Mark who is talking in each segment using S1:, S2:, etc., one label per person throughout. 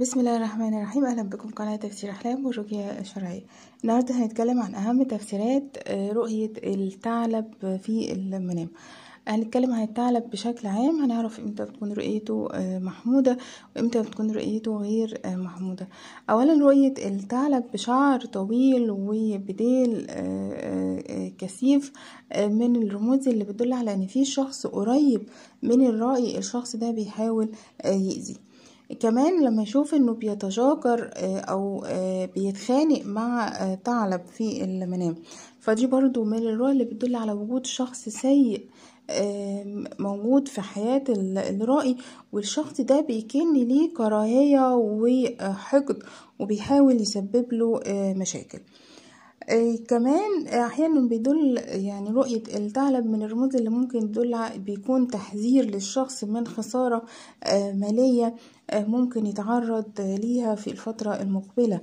S1: بسم الله الرحمن الرحيم اهلا بكم قناه تفسير احلام والرقيه الشرعيه النهارده هنتكلم عن اهم تفسيرات آه، رؤيه الثعلب في المنام هنتكلم عن الثعلب بشكل عام هنعرف امتى بتكون رؤيته آه، محمودة وامتى بتكون رؤيته غير آه، محمودة اولا رؤية الثعلب بشعر طويل وبديل كثيف من الرموز اللي بتدل على ان في شخص قريب من الرأي الشخص ده بيحاول يأذيه كمان لما يشوف انه بيتجاجر آه، او آه، بيتخانق مع آه، ثعلب في المنام فدي برضو من الرؤى اللي بتدل على وجود شخص سيء موجود في حياة الرائي والشخص ده بيكن ليه كراهية وحقد وبيحاول يسبب له مشاكل آه، كمان أحيانًا بيدل يعني رؤية الثعلب من الرموز اللي ممكن تدل بيكون تحذير للشخص من خسارة آه، مالية آه، ممكن يتعرض ليها في الفترة المقبلة،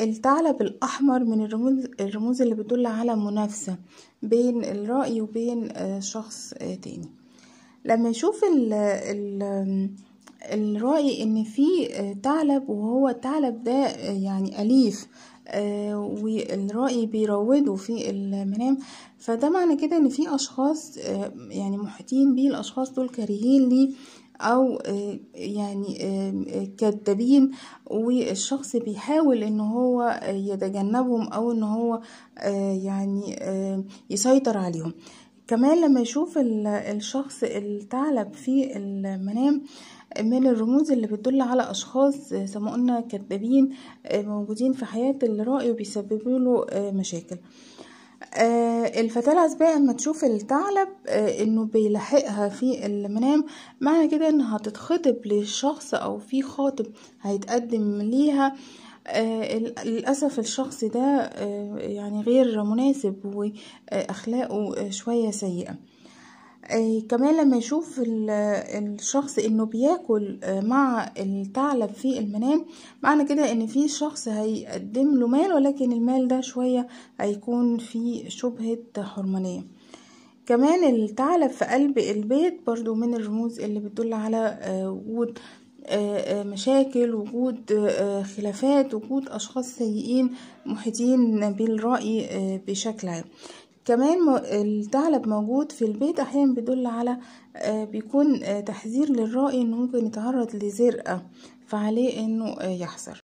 S1: الثعلب الأحمر من الرموز الرموز اللي بتدل على منافسة بين الرأي وبين شخص تاني، لما يشوف ال الرأي إن في ثعلب وهو الثعلب ده يعني أليف. آه، والرأي بيروضه في المنام فده معنى كده ان في اشخاص آه، يعني محيطين بيه الاشخاص دول كارهين ليه او آه، يعني كدابين والشخص بيحاول ان هو يتجنبهم او ان هو يعني يسيطر عليهم كمان لما يشوف الشخص الثعلب في المنام من الرموز اللي بتدل على اشخاص زي ما قلنا كدابين آه، موجودين في حياة الرائي وبيسببوا له آه، مشاكل آه، الفتاة العزباء لما تشوف الثعلب انه بيلاحقها في المنام معنى كده انها هتتخطب لشخص او في خاطب هيتقدم ليها آه، للأسف الشخص ده آه، يعني غير مناسب وأخلاقه آه، شوية سيئة كمان لما يشوف الشخص انه بياكل مع الثعلب في المنام معنى كده ان في شخص هيقدم له مال ولكن المال ده شوية هيكون في شبهة حرمانية كمان الثعلب في قلب البيت برضو من الرموز اللي بتدل على وجود آه، آه، مشاكل وجود آه، خلافات وجود أشخاص سيئين محيطين بالرأي بشكل عام كمان الثعلب موجود في البيت أحيانا بيدل على بيكون تحذير للرأي إنه ممكن يتعرض لزرقة فعليه إنه يحذر